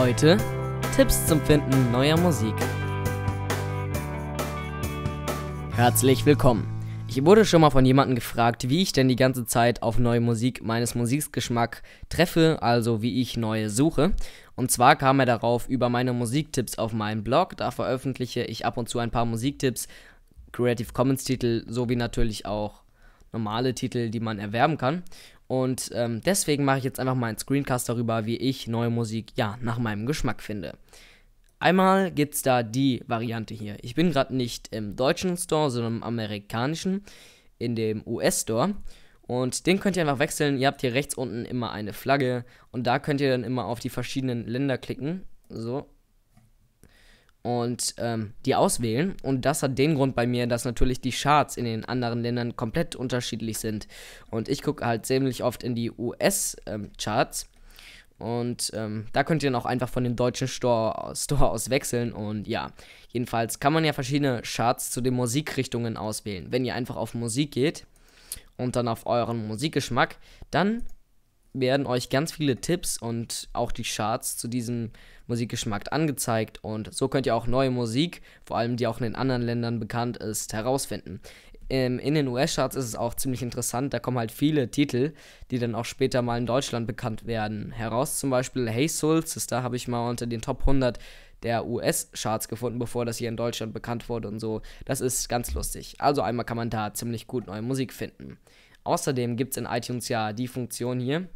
Heute Tipps zum Finden neuer Musik. Herzlich willkommen. Ich wurde schon mal von jemandem gefragt, wie ich denn die ganze Zeit auf neue Musik meines Musikgeschmack treffe, also wie ich neue suche. Und zwar kam er darauf über meine Musiktipps auf meinem Blog. Da veröffentliche ich ab und zu ein paar Musiktipps, Creative Commons Titel sowie natürlich auch normale Titel, die man erwerben kann. Und ähm, deswegen mache ich jetzt einfach mal einen Screencast darüber, wie ich neue Musik ja nach meinem Geschmack finde. Einmal gibt es da die Variante hier. Ich bin gerade nicht im deutschen Store, sondern im amerikanischen, in dem US-Store. Und den könnt ihr einfach wechseln. Ihr habt hier rechts unten immer eine Flagge und da könnt ihr dann immer auf die verschiedenen Länder klicken. So, und ähm, die auswählen. Und das hat den Grund bei mir, dass natürlich die Charts in den anderen Ländern komplett unterschiedlich sind. Und ich gucke halt ziemlich oft in die US-Charts. Ähm, und ähm, da könnt ihr dann auch einfach von dem deutschen Store, Store aus wechseln. Und ja, jedenfalls kann man ja verschiedene Charts zu den Musikrichtungen auswählen. Wenn ihr einfach auf Musik geht und dann auf euren Musikgeschmack, dann werden euch ganz viele Tipps und auch die Charts zu diesem Musikgeschmack angezeigt und so könnt ihr auch neue Musik, vor allem die auch in den anderen Ländern bekannt ist, herausfinden. Ähm, in den US-Charts ist es auch ziemlich interessant, da kommen halt viele Titel, die dann auch später mal in Deutschland bekannt werden, heraus. Zum Beispiel Hey Soul Sister habe ich mal unter den Top 100 der US-Charts gefunden, bevor das hier in Deutschland bekannt wurde und so. Das ist ganz lustig. Also einmal kann man da ziemlich gut neue Musik finden. Außerdem gibt es in iTunes ja die Funktion hier,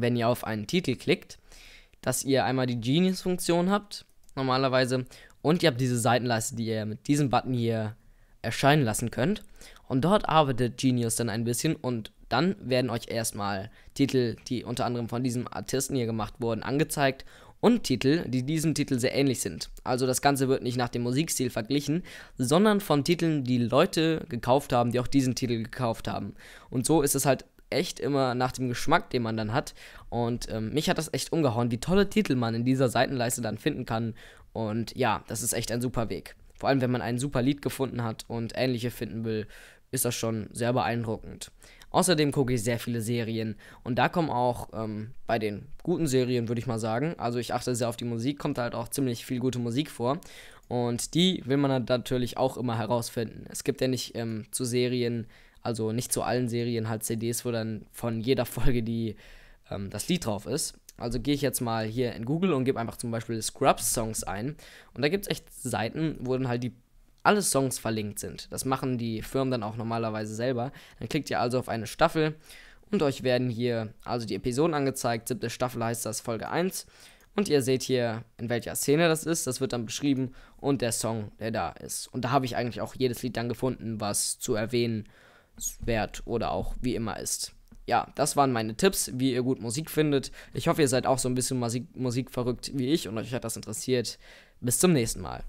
wenn ihr auf einen Titel klickt, dass ihr einmal die Genius-Funktion habt, normalerweise, und ihr habt diese Seitenleiste, die ihr mit diesem Button hier erscheinen lassen könnt. Und dort arbeitet Genius dann ein bisschen und dann werden euch erstmal Titel, die unter anderem von diesem Artisten hier gemacht wurden, angezeigt und Titel, die diesem Titel sehr ähnlich sind. Also das Ganze wird nicht nach dem Musikstil verglichen, sondern von Titeln, die Leute gekauft haben, die auch diesen Titel gekauft haben. Und so ist es halt echt immer nach dem Geschmack, den man dann hat. Und ähm, mich hat das echt umgehauen, wie tolle Titel man in dieser Seitenleiste dann finden kann. Und ja, das ist echt ein super Weg. Vor allem, wenn man ein super Lied gefunden hat und ähnliche finden will, ist das schon sehr beeindruckend. Außerdem gucke ich sehr viele Serien und da kommen auch ähm, bei den guten Serien, würde ich mal sagen, also ich achte sehr auf die Musik, kommt halt auch ziemlich viel gute Musik vor und die will man natürlich auch immer herausfinden. Es gibt ja nicht ähm, zu Serien also nicht zu allen Serien halt CDs, wo dann von jeder Folge die, ähm, das Lied drauf ist. Also gehe ich jetzt mal hier in Google und gebe einfach zum Beispiel Scrubs-Songs ein. Und da gibt es echt Seiten, wo dann halt die alle Songs verlinkt sind. Das machen die Firmen dann auch normalerweise selber. Dann klickt ihr also auf eine Staffel und euch werden hier also die Episoden angezeigt. Siebte Staffel heißt das Folge 1. Und ihr seht hier, in welcher Szene das ist. Das wird dann beschrieben und der Song, der da ist. Und da habe ich eigentlich auch jedes Lied dann gefunden, was zu erwähnen wert oder auch wie immer ist. Ja, das waren meine Tipps, wie ihr gut Musik findet. Ich hoffe, ihr seid auch so ein bisschen Musik, musikverrückt wie ich und euch hat das interessiert. Bis zum nächsten Mal.